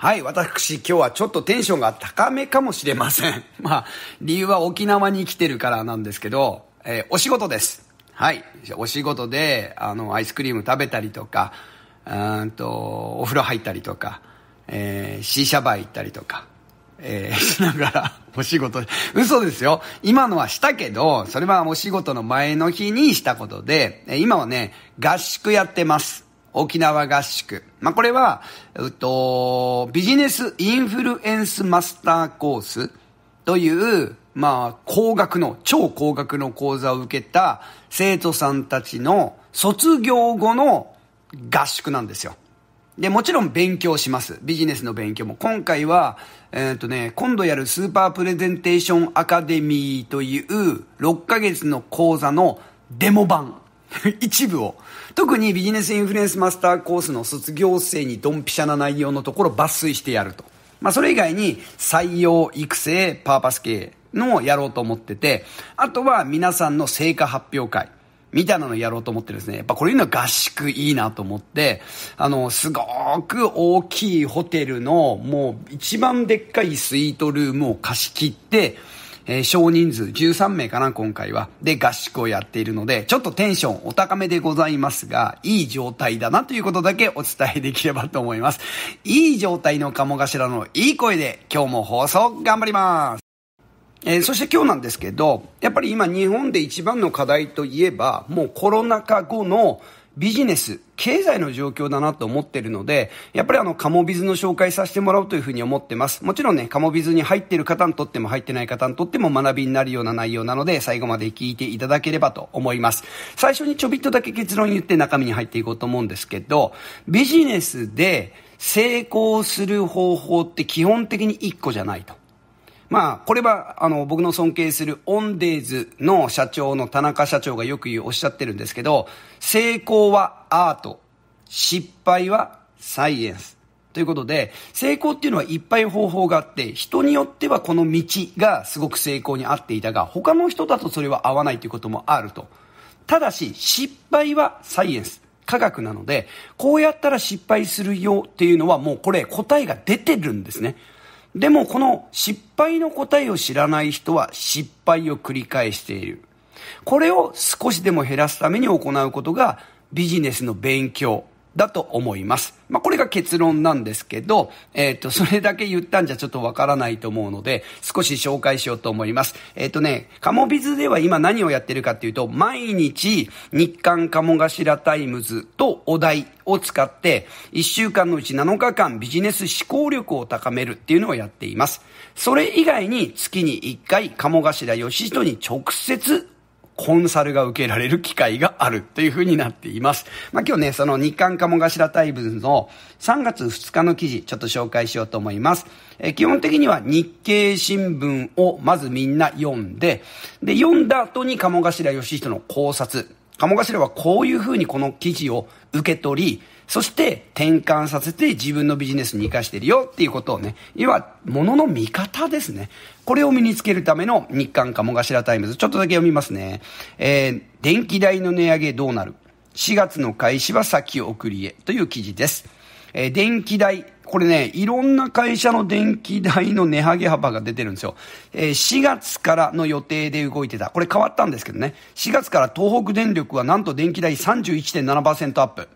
はい、私今日はちょっとテンションが高めかもしれません。まあ、理由は沖縄に来てるからなんですけど、えー、お仕事です。はい、お仕事で、あの、アイスクリーム食べたりとか、うんと、お風呂入ったりとか、えー、シーシャバー行ったりとか、えー、しながら、お仕事、嘘ですよ。今のはしたけど、それはお仕事の前の日にしたことで、今はね、合宿やってます。沖縄合宿。まあ、これは、えっと、ビジネスインフルエンスマスターコースという、まあ、高額の、超高額の講座を受けた生徒さんたちの卒業後の合宿なんですよ。で、もちろん勉強します。ビジネスの勉強も。今回は、えっ、ー、とね、今度やるスーパープレゼンテーションアカデミーという6ヶ月の講座のデモ版 一部を。特にビジネスインフルエンスマスターコースの卒業生にドンピシャな内容のところ抜粋してやると。まあ、それ以外に採用、育成、パーパス系のをやろうと思ってて、あとは皆さんの成果発表会。みたいなのやろうと思ってですね。やっぱこういうの合宿いいなと思って、あの、すごく大きいホテルのもう一番でっかいスイートルームを貸し切って、えー、少人数13名かな、今回は。で、合宿をやっているので、ちょっとテンションお高めでございますが、いい状態だなということだけお伝えできればと思います。いい状態の鴨頭のいい声で、今日も放送頑張ります。えー、そして今日なんですけど、やっぱり今日本で一番の課題といえば、もうコロナ禍後のビジネス、経済の状況だなと思ってるので、やっぱりあの、カモビズの紹介させてもらおうというふうに思ってます。もちろんね、カモビズに入ってる方にとっても入ってない方にとっても学びになるような内容なので、最後まで聞いていただければと思います。最初にちょびっとだけ結論言って中身に入っていこうと思うんですけど、ビジネスで成功する方法って基本的に1個じゃないと。まあ、これは、あの、僕の尊敬するオンデーズの社長の田中社長がよく言う、おっしゃってるんですけど、成功はアート、失敗はサイエンス。ということで、成功っていうのはいっぱい方法があって、人によってはこの道がすごく成功に合っていたが、他の人だとそれは合わないということもあると。ただし、失敗はサイエンス。科学なので、こうやったら失敗するよっていうのはもうこれ答えが出てるんですね。でもこの失敗の答えを知らない人は失敗を繰り返している。これを少しでも減らすために行うことがビジネスの勉強、だと思います。まあ、これが結論なんですけど、えっ、ー、と、それだけ言ったんじゃちょっとわからないと思うので、少し紹介しようと思います。えっ、ー、とね、カモビズでは今何をやってるかっていうと、毎日、日刊鴨頭タイムズとお題を使って、1週間のうち7日間ビジネス思考力を高めるっていうのをやっています。それ以外に月に1回鴨頭義人に直接コンサルが受けられる機会があるというふうになっています。まあ、今日ね、その日刊鴨頭大文の3月2日の記事、ちょっと紹介しようと思います。え基本的には日経新聞をまずみんな読んで、で、読んだ後に鴨頭義人の考察、鴨頭はこういうふうにこの記事を受け取り、そして転換させて自分のビジネスに生かしてるよっていうことをね、要は物の見方ですね。これを身につけるための日刊鴨頭タイムズ。ちょっとだけ読みますね。えー、電気代の値上げどうなる ?4 月の開始は先送りへという記事です。えー、電気代。これね、いろんな会社の電気代の値上げ幅が出てるんですよ。えー、4月からの予定で動いてた。これ変わったんですけどね。4月から東北電力はなんと電気代31.7%アップ。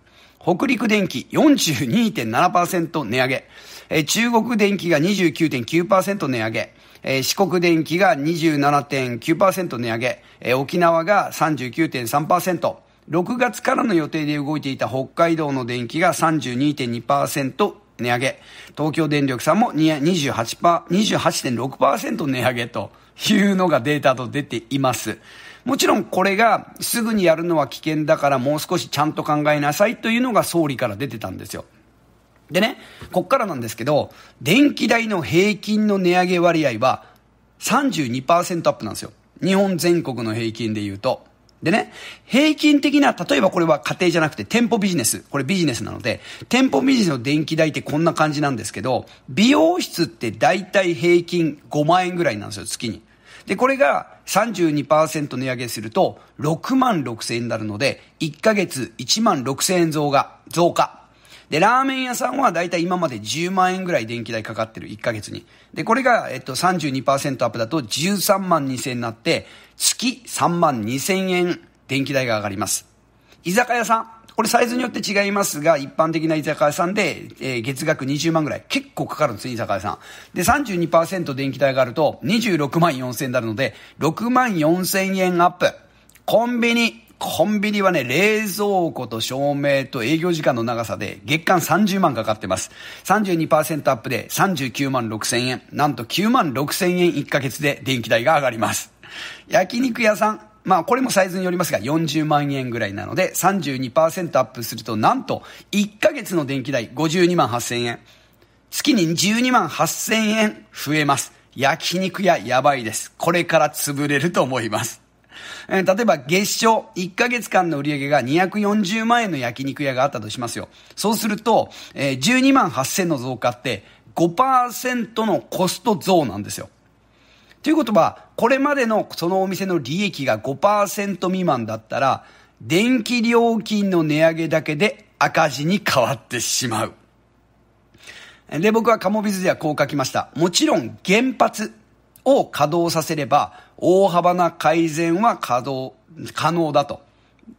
北陸電気42.7%値上げ、えー、中国電気が29.9%値上げ、えー、四国電気が27.9%値上げ、えー、沖縄が39.3%、6月からの予定で動いていた北海道の電気が32.2%値上げ、東京電力さんも28.6%値上げと、いうのがデータと出ています。もちろんこれがすぐにやるのは危険だからもう少しちゃんと考えなさいというのが総理から出てたんですよ。でね、こっからなんですけど、電気代の平均の値上げ割合は32%アップなんですよ。日本全国の平均で言うと。でね、平均的な、例えばこれは家庭じゃなくて店舗ビジネス。これビジネスなので、店舗ビジネスの電気代ってこんな感じなんですけど、美容室って大体平均5万円ぐらいなんですよ、月に。で、これが32%値上げすると6万6千円になるので、1ヶ月1万6千円増が、増加。で、ラーメン屋さんはだいたい今まで10万円ぐらい電気代かかってる、1ヶ月に。で、これが、えっと、32%アップだと13万2000円になって、月3万2000円電気代が上がります。居酒屋さん。これサイズによって違いますが、一般的な居酒屋さんで、えー、月額20万ぐらい。結構かかるんですね、居酒屋さん。で、32%電気代があると、26万4000円になるので、6万4000円アップ。コンビニ。コンビニはね、冷蔵庫と照明と営業時間の長さで月間30万かかってます。32%アップで39万6千円。なんと9万6千円1ヶ月で電気代が上がります。焼肉屋さん。まあこれもサイズによりますが40万円ぐらいなので32%アップするとなんと1ヶ月の電気代52万8千円。月に12万8千円増えます。焼肉屋やばいです。これから潰れると思います。えー、例えば月賞1ヶ月間の売り上げが240万円の焼肉屋があったとしますよ。そうすると、えー、12万8000の増加って5%のコスト増なんですよ。ということは、これまでのそのお店の利益が5%未満だったら、電気料金の値上げだけで赤字に変わってしまう。で、僕はカモビズではこう書きました。もちろん原発を稼働させれば、大幅な改善は稼働、可能だと。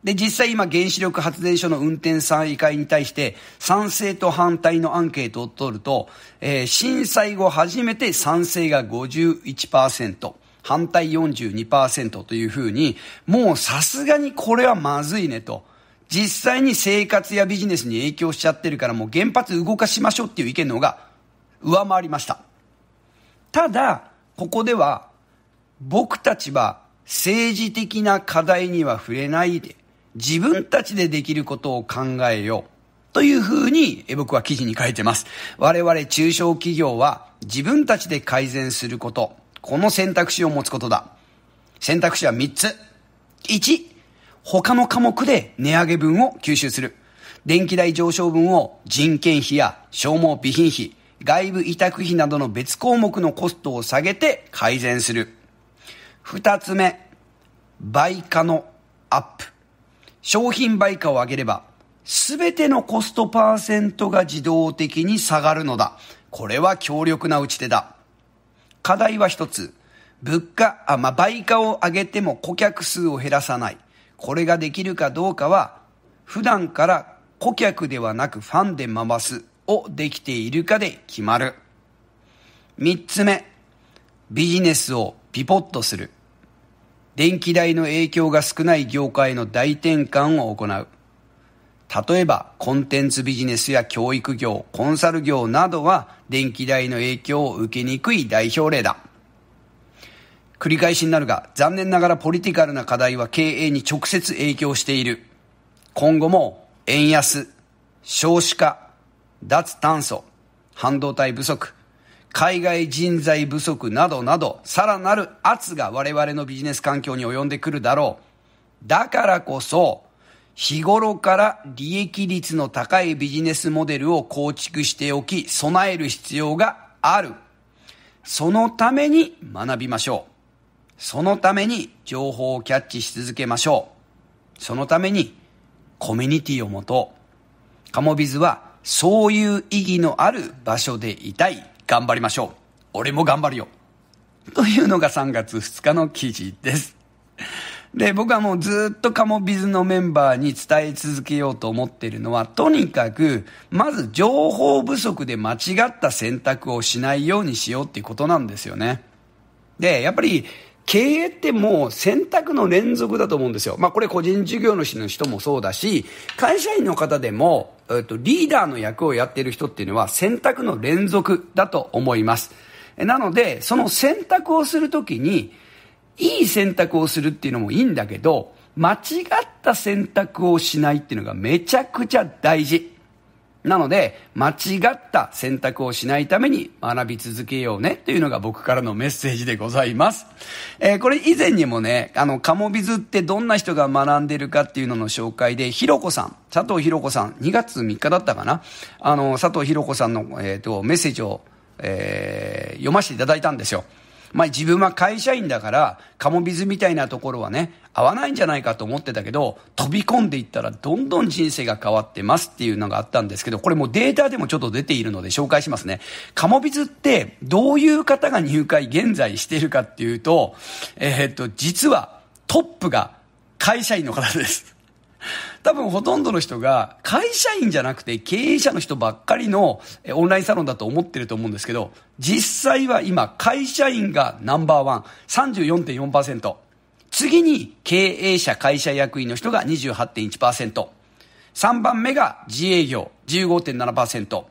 で、実際今原子力発電所の運転再開に対して賛成と反対のアンケートを取ると、えー、震災後初めて賛成が51%、反対42%というふうに、もうさすがにこれはまずいねと。実際に生活やビジネスに影響しちゃってるからもう原発動かしましょうっていう意見の方が上回りました。ただ、ここでは、僕たちは政治的な課題には触れないで、自分たちでできることを考えよう。というふうに僕は記事に書いてます。我々中小企業は自分たちで改善すること。この選択肢を持つことだ。選択肢は3つ。1、他の科目で値上げ分を吸収する。電気代上昇分を人件費や消耗備品費、外部委託費などの別項目のコストを下げて改善する。二つ目、売価のアップ。商品売価を上げれば、すべてのコストパーセントが自動的に下がるのだ。これは強力な打ち手だ。課題は一つ。物価、あ、まあ、売価を上げても顧客数を減らさない。これができるかどうかは、普段から顧客ではなくファンで回すをできているかで決まる。三つ目、ビジネスをピポットする。電気代の影響が少ない業界の大転換を行う。例えば、コンテンツビジネスや教育業、コンサル業などは電気代の影響を受けにくい代表例だ。繰り返しになるが、残念ながらポリティカルな課題は経営に直接影響している。今後も円安、少子化、脱炭素、半導体不足、海外人材不足などなど、さらなる圧が我々のビジネス環境に及んでくるだろう。だからこそ、日頃から利益率の高いビジネスモデルを構築しておき、備える必要がある。そのために学びましょう。そのために情報をキャッチし続けましょう。そのためにコミュニティを持とう。カモビズはそういう意義のある場所でいたい。頑張りましょう。俺も頑張るよ。というのが3月2日の記事です。で、僕はもうずっとカモビズのメンバーに伝え続けようと思ってるのは、とにかく、まず情報不足で間違った選択をしないようにしようっていうことなんですよね。で、やっぱり、経営ってもう選択の連続だと思うんですよ。まあこれ個人事業主の人もそうだし、会社員の方でも、えっと、リーダーの役をやっている人っていうのは選択の連続だと思います。なので、その選択をするときに、いい選択をするっていうのもいいんだけど、間違った選択をしないっていうのがめちゃくちゃ大事。なので、間違った選択をしないために学び続けようねというのが僕からのメッセージでございます。えー、これ以前にもね、あの、カモビズってどんな人が学んでるかっていうのの紹介で、ひろこさん、佐藤ひろこさん、2月3日だったかなあの、佐藤ひろこさんの、えっ、ー、と、メッセージを、えー、読ませていただいたんですよ。まあ自分は会社員だから、カモビズみたいなところはね、合わないんじゃないかと思ってたけど、飛び込んでいったらどんどん人生が変わってますっていうのがあったんですけど、これもデータでもちょっと出ているので紹介しますね。カモビズってどういう方が入会現在してるかっていうと、えー、っと、実はトップが会社員の方です。多分ほとんどの人が会社員じゃなくて経営者の人ばっかりのオンラインサロンだと思ってると思うんですけど、実際は今会社員がナンバーワン、34.4%。次に経営者、会社役員の人が28.1%。3番目が自営業、15.7%。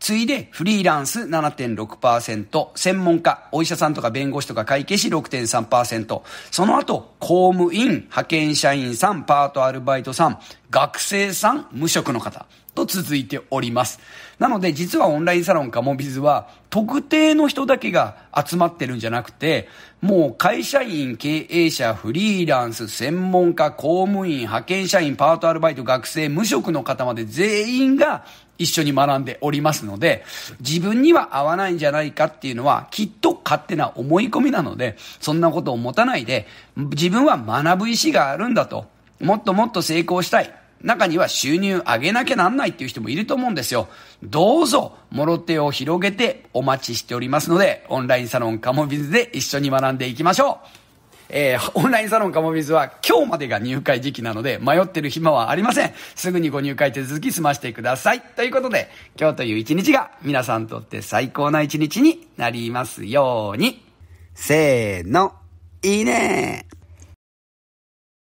次いでフリーランス7.6%、専門家、お医者さんとか弁護士とか会計士6.3%、その後、公務員、派遣社員さん、パートアルバイトさん、学生さん、無職の方と続いております。なので実はオンラインサロンかもビズは特定の人だけが集まってるんじゃなくて、もう会社員、経営者、フリーランス、専門家、公務員、派遣社員、パートアルバイト、学生、無職の方まで全員が一緒に学んでおりますので、自分には合わないんじゃないかっていうのは、きっと勝手な思い込みなので、そんなことを持たないで、自分は学ぶ意思があるんだと、もっともっと成功したい。中には収入上げなきゃなんないっていう人もいると思うんですよ。どうぞ、もろ手を広げてお待ちしておりますので、オンラインサロンカモビズで一緒に学んでいきましょう。えー、オンラインサロンカモビズは今日までが入会時期なので迷ってる暇はありません。すぐにご入会手続き済ましてください。ということで、今日という一日が皆さんにとって最高な一日になりますように。せーの、いいねー